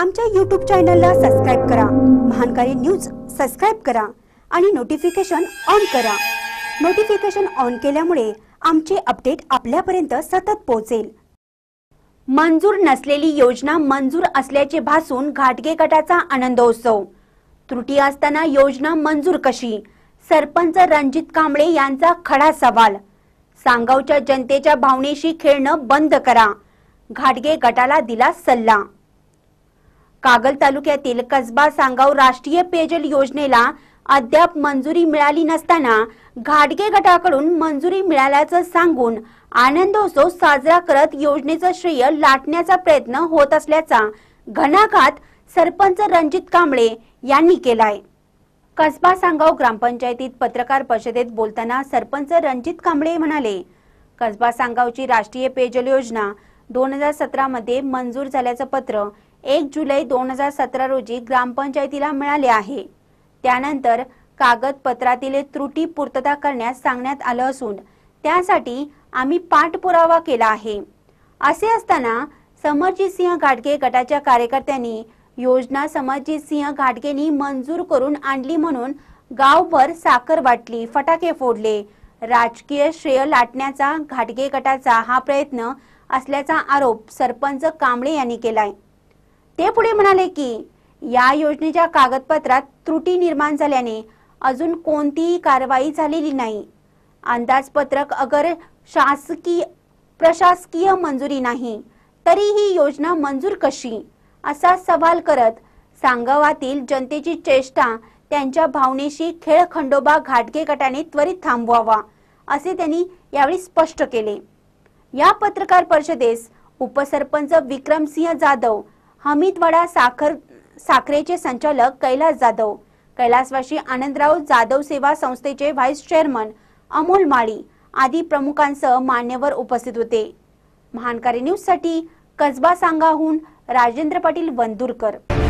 आमच्या यूट्यूब चॅनलला सबस्क्राईब करा महानकारी न्यूज सबस्क्राईब करा आणि नोटिफिकेशन ऑन करा नोटिफिकेशन ऑन केल्यामुळे आमचे अपडेट आपल्यापर्यंत सतत पोहोचेल मंजूर नसलेली योजना मंजूर असल्याचे भासून घाटगे गटाचा आनंदोत्सव त्रुटी असताना योजना मंजूर कशी सरपंच रणजित कांबळे यांचा खडा सवाल सांगावच्या जनतेच्या भावनेशी खेळणं बंद करा घाटगे गटाला दिला सल्ला कागल तालुक्यातील कसबा सांगाव राष्ट्रीय पेयजल योजनेला अद्याप मंजुरी मिळाली नसताना घाटगे गटाकडून मंजुरी मिळाल्याचं सांगून आनंदोत्सव साजरा करत योजनेचं श्रेय लाटण्याचा प्रयत्न होत असल्याचा घणाघात सरपंच रणजित कांबळे यांनी केलाय कसबा सांगाव ग्रामपंचायतीत पत्रकार परिषदेत बोलताना सरपंच रणजित कांबळे म्हणाले कसबा सांगावची राष्ट्रीय पेयजल योजना दोन हजार सतरामध्ये मंजूर झाल्याचं पत्र एक जुलै दोन हजार सतरा रोजी ग्रामपंचायतीला मिळाले आहे त्यानंतर कागदपत्रातील त्रुटी पूर्तता करण्यास सांगण्यात आलं असून त्यासाठी आम्ही पाठपुरावा केला आहे असे असताना समरजित सिंह घाटगे गटाच्या कार्यकर्त्यांनी योजना समरजित सिंह घाटगेंनी मंजूर करून आणली म्हणून गावभर साखर वाटली फटाके फोडले राजकीय श्रेय लाटण्याचा घाटगे गटाचा हा प्रयत्न असल्याचा आरोप सरपंच कांबळे यांनी केलाय ते पुढे म्हणाले की या योजनेच्या कागदपत्रात त्रुटी निर्माण झाल्याने अजून कोणतीही कारवाई झालेली नाही अंदाजपत्रक अगर शासकीय प्रशासकीय मंजुरी नाही तरी ही योजना मंजूर कशी असा सवाल करत सांगवातील जनतेची चेष्टा त्यांच्या भावनेशी खेळ खंडोबा घाटगे गटाने त्वरित थांबवावा असे त्यांनी यावेळी स्पष्ट केले या पत्रकार परिषदेस उपसरपंच विक्रमसिंह जाधव हमीदवाडा साखर साखरेचे संचालक कैलास जाधव कैलासवाशी आनंदराव जाधव सेवा संस्थेचे व्हाईस चेअरमन अमोल माळी आदी प्रमुखांसह मान्यवर उपस्थित होते महानकारी न्यूजसाठी कसबा सांगाहून राजेंद्र पाटील वंदुरकर